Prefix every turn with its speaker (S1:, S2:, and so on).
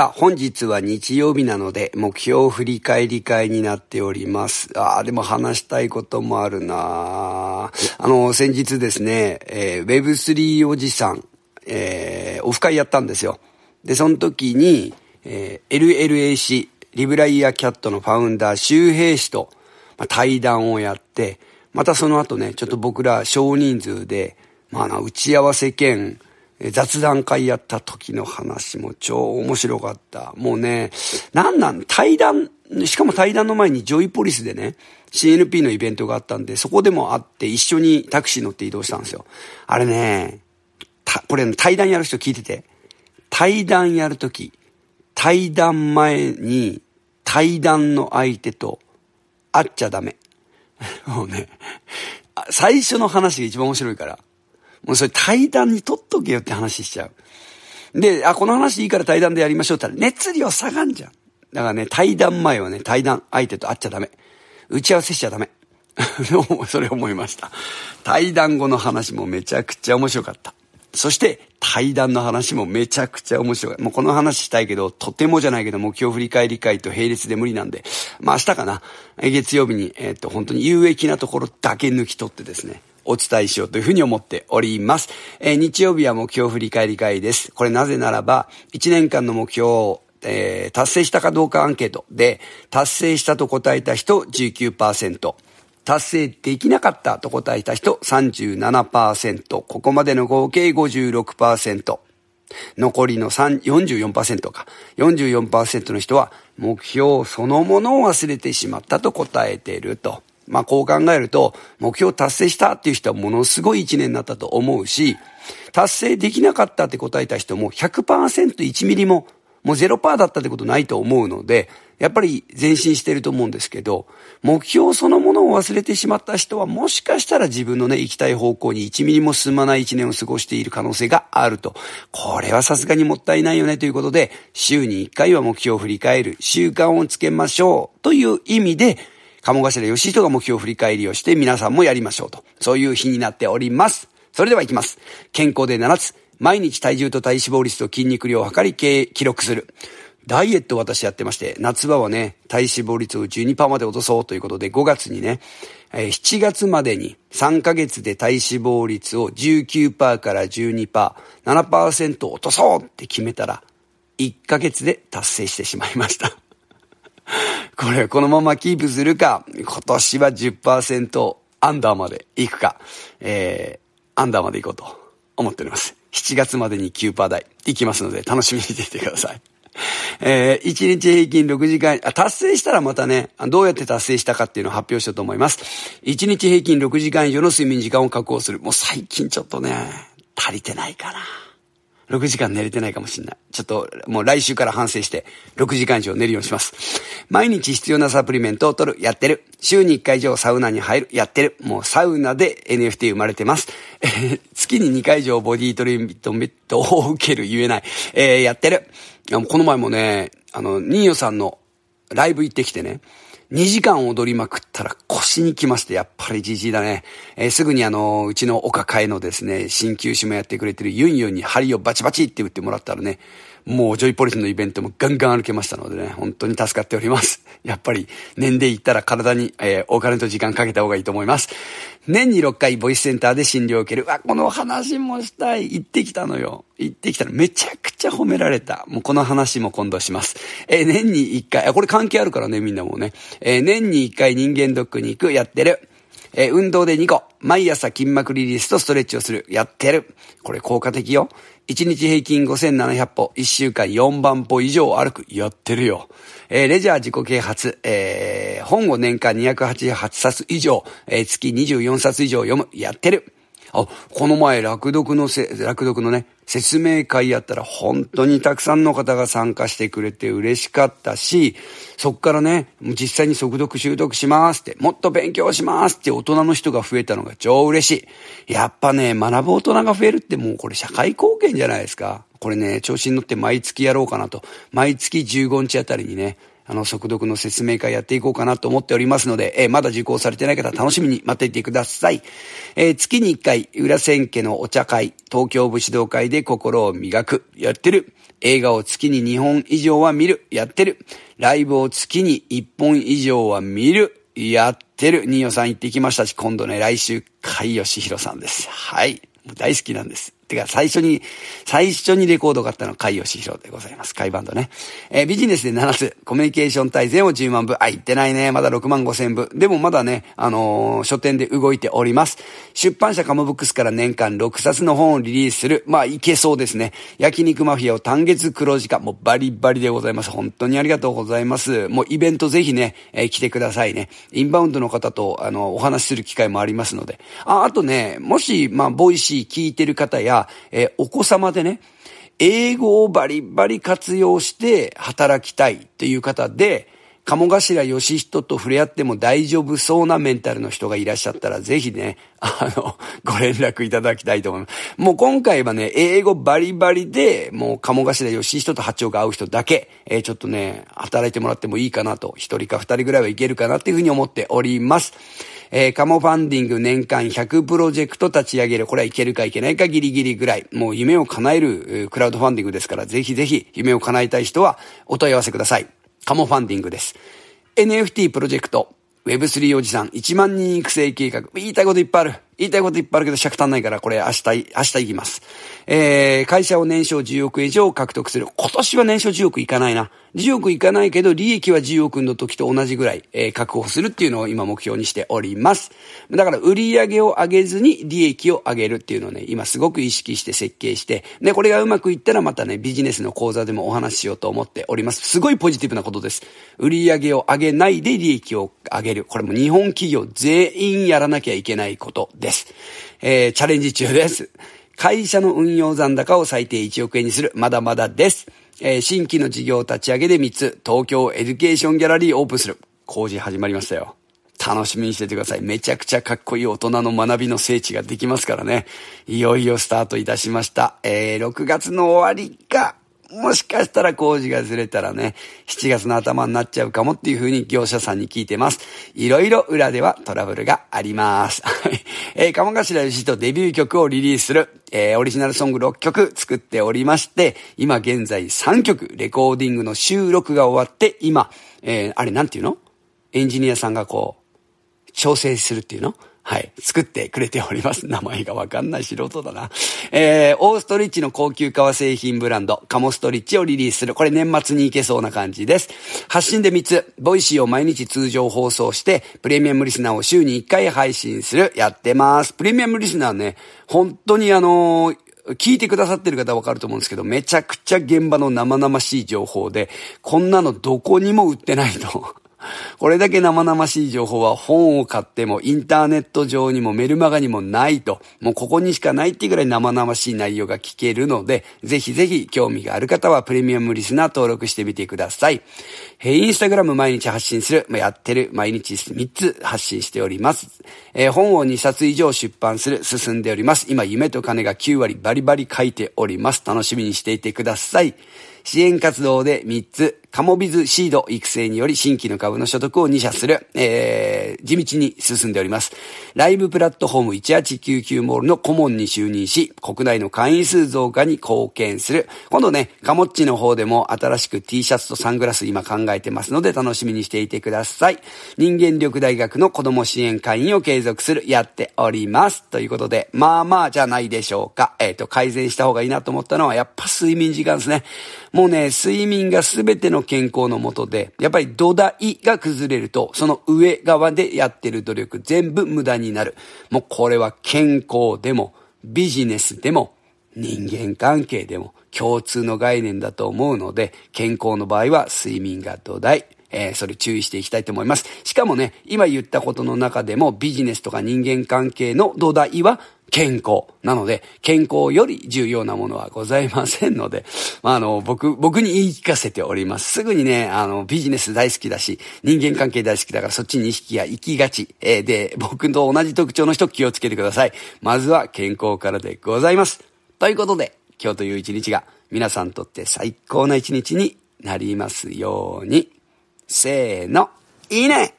S1: さあ、本日は日曜日なので、目標振り返り会になっております。ああ、でも話したいこともあるなあの、先日ですね、えー、Web3 おじさん、えー、オフ会やったんですよ。で、その時に、えー、LLAC、リブライアキャットのファウンダー、周平氏と、まあ、対談をやって、またその後ね、ちょっと僕ら少人数で、まあな、打ち合わせ兼、雑談会やった時の話も超面白かった。もうね、なんなん対談、しかも対談の前にジョイポリスでね、CNP のイベントがあったんで、そこでも会って一緒にタクシー乗って移動したんですよ。あれね、これ、対談やる人聞いてて、対談やるとき、対談前に対談の相手と会っちゃダメ。もうね、最初の話が一番面白いから。もうそれ対談に取っとけよって話しちゃう。で、あ、この話いいから対談でやりましょうって言ったら熱量下がんじゃん。だからね、対談前はね、対談相手と会っちゃダメ。打ち合わせしちゃダメ。それ思いました。対談後の話もめちゃくちゃ面白かった。そして、対談の話もめちゃくちゃ面白い。もうこの話したいけど、とてもじゃないけど、目標振り返り会と並列で無理なんで、まあ明日かな。月曜日に、えー、っと、本当に有益なところだけ抜き取ってですね、お伝えしようというふうに思っております。えー、日曜日は目標振り返り会です。これなぜならば、1年間の目標をえー、達成したかどうかアンケートで、達成したと答えた人19%、達成できなかったと答えた人37%、ここまでの合計56%、残りの44%か、44%の人は目標そのものを忘れてしまったと答えていると。まあこう考えると、目標達成したっていう人はものすごい一年になったと思うし、達成できなかったって答えた人も 100%1 ミリも、もう0%だったってことないと思うので、やっぱり前進してると思うんですけど、目標そのものを忘れてしまった人はもしかしたら自分のね、行きたい方向に1ミリも進まない1年を過ごしている可能性があると。これはさすがにもったいないよねということで、週に1回は目標を振り返る習慣をつけましょうという意味で、鴨頭義人が目標振り返りをして皆さんもやりましょうと。そういう日になっております。それでは行きます。健康で7つ。毎日体重と体脂肪率と筋肉量を測り計記録する。ダイエット私やってまして、夏場はね、体脂肪率を12%まで落とそうということで、5月にね、え7月までに3ヶ月で体脂肪率を19%から12%、7%落とそうって決めたら、1ヶ月で達成してしまいましたこれこのままキープするか、今年は10%アンダーまで行くか、えー、アンダーまで行こうと思っております。7月までに9%台行きますので楽しみにしていてください。えー、1日平均6時間、あ、達成したらまたね、どうやって達成したかっていうのを発表しようと思います。1日平均6時間以上の睡眠時間を確保する。もう最近ちょっとね、足りてないかな。6時間寝れてないかもしんない。ちょっと、もう来週から反省して、6時間以上寝るようにします。毎日必要なサプリメントを取る、やってる。週に1回以上サウナに入る、やってる。もうサウナで NFT 生まれてます。えー、月に2回以上ボディートリートを受ける、言えない。えー、やってる。この前もね、あの、ニーヨさんのライブ行ってきてね、2時間踊りまくったら腰に来まして、やっぱりじじいだね。えー、すぐにあの、うちのお抱えのですね、新旧師もやってくれてるユンユンに針をバチバチって打ってもらったらね、もうジョイポリスのイベントもガンガン歩けましたのでね、本当に助かっております。やっぱり年でいったら体に、えー、お金と時間かけた方がいいと思います。年に6回ボイスセンターで診療を受ける。わ、この話もしたい。行ってきたのよ。行ってきたらめちゃくちゃ褒められた。もうこの話も今度します。えー、年に1回、あ、これ関係あるからね、みんなもね。えー、年に1回人間ドックに行く、やってる。えー、運動で2個。毎朝筋膜リリースとストレッチをする。やってる。これ効果的よ。1日平均5700歩、1週間4万歩以上歩く。やってるよ。えー、レジャー自己啓発、えー、本を年間288冊以上、えー、月24冊以上読む。やってる。あ、この前、落読のせ、落読のね、説明会やったら本当にたくさんの方が参加してくれて嬉しかったし、そっからね、実際に速読習得しますって、もっと勉強しますって大人の人が増えたのが超嬉しい。やっぱね、学ぶ大人が増えるってもうこれ社会貢献じゃないですか。これね、調子に乗って毎月やろうかなと。毎月15日あたりにね、あの、速読の説明会やっていこうかなと思っておりますので、えー、まだ受講されてない方楽しみに待っていてください。えー、月に1回、裏千家のお茶会、東京武士道会で心を磨く、やってる。映画を月に2本以上は見る、やってる。ライブを月に1本以上は見る、やってる。ニーヨさん行ってきましたし、今度ね、来週、海義弘さんです。はい。大好きなんです。てか、最初に、最初にレコードが買ったのは海洋志宏でございます。海バンドね。えー、ビジネスで7つ、コミュニケーション大全を10万部。あ、言ってないね。まだ6万5千部。でもまだね、あのー、書店で動いております。出版社カモブックスから年間6冊の本をリリースする。まあ、いけそうですね。焼肉マフィアを単月黒字化。もうバリバリでございます。本当にありがとうございます。もうイベントぜひね、えー、来てくださいね。インバウンドの方と、あの、お話しする機会もありますので。あ、あとね、もし、まあ、ボイシー聞いてる方や、えー、お子様でね、英語をバリバリ活用して働きたいっていう方で、鴨頭義人と触れ合っても大丈夫そうなメンタルの人がいらっしゃったら、ぜひね、あの、ご連絡いただきたいと思います。もう今回はね、英語バリバリで、もう鴨頭義人と八長が会う人だけ、えー、ちょっとね、働いてもらってもいいかなと、一人か二人ぐらいはいけるかなっていうふうに思っております。えー、カモファンディング年間100プロジェクト立ち上げる。これはいけるかいけないかギリギリぐらい。もう夢を叶えるクラウドファンディングですから、ぜひぜひ夢を叶えたい人はお問い合わせください。カモファンディングです。NFT プロジェクト、Web3 おじさん1万人育成計画、言いたいこといっぱいある。言いたいこといっぱいあるけど尺足んないから、これ明日、明日行きます。えー、会社を年商10億円以上獲得する。今年は年商10億いかないな。10億いかないけど、利益は10億の時と同じぐらい、えー、確保するっていうのを今目標にしております。だから、売り上げを上げずに利益を上げるっていうのをね、今すごく意識して設計して、で、これがうまくいったらまたね、ビジネスの講座でもお話ししようと思っております。すごいポジティブなことです。売り上げを上げないで利益を上げる。これも日本企業全員やらなきゃいけないことです。です。えー、チャレンジ中です。会社の運用残高を最低1億円にする。まだまだです。えー、新規の事業立ち上げで3つ、東京エデュケーションギャラリーオープンする。工事始まりましたよ。楽しみにしててください。めちゃくちゃかっこいい大人の学びの聖地ができますからね。いよいよスタートいたしました。えー、6月の終わりか、もしかしたら工事がずれたらね、7月の頭になっちゃうかもっていう風に業者さんに聞いてます。いろいろ裏ではトラブルがあります。えー、鴨頭しとデビュー曲をリリースする、えー、オリジナルソング6曲作っておりまして、今現在3曲、レコーディングの収録が終わって、今、えー、あれなんていうのエンジニアさんがこう、調整するっていうのはい。作ってくれております。名前がわかんない素人だな。えー、オーストリッチの高級革製品ブランド、カモストリッチをリリースする。これ年末に行けそうな感じです。発信で3つ、ボイシーを毎日通常放送して、プレミアムリスナーを週に1回配信する。やってます。プレミアムリスナーね、本当にあのー聞いてくださってる方わかると思うんですけど、めちゃくちゃ現場の生々しい情報で、こんなのどこにも売ってないとこれだけ生々しい情報は本を買ってもインターネット上にもメルマガにもないと、もうここにしかないっていうぐらい生々しい内容が聞けるので、ぜひぜひ興味がある方はプレミアムリスナー登録してみてください。えインスタグラム毎日発信する、やってる、毎日3つ発信しております。えー、本を2冊以上出版する、進んでおります。今、夢と金が9割バリバリ書いております。楽しみにしていてください。支援活動で3つ、カモビズシード育成により新規の株の所得を2社する、えー、地道に進んでおります。ライブプラットフォーム1899モールの顧問に就任し、国内の会員数増加に貢献する。今度ね、カモッチの方でも新しく T シャツとサングラス今考えてますので楽しみにしていてください。人間力大学の子供支援会員を継続する、やっております。ということで、まあまあじゃないでしょうか。えっ、ー、と、改善した方がいいなと思ったのはやっぱ睡眠時間ですね。もうね、睡眠が全ての健康のもとで、やっぱり土台が崩れると、その上側でやってる努力全部無駄になる。もうこれは健康でも、ビジネスでも、人間関係でも共通の概念だと思うので、健康の場合は睡眠が土台。えー、それ注意していきたいと思います。しかもね、今言ったことの中でもビジネスとか人間関係の土台は健康。なので、健康より重要なものはございませんので、まあ、あの、僕、僕に言い聞かせております。すぐにね、あの、ビジネス大好きだし、人間関係大好きだからそっちに意識が行きがち。えー、で、僕と同じ特徴の人気をつけてください。まずは健康からでございます。ということで、今日という一日が皆さんにとって最高な一日になりますように。せーの、いいね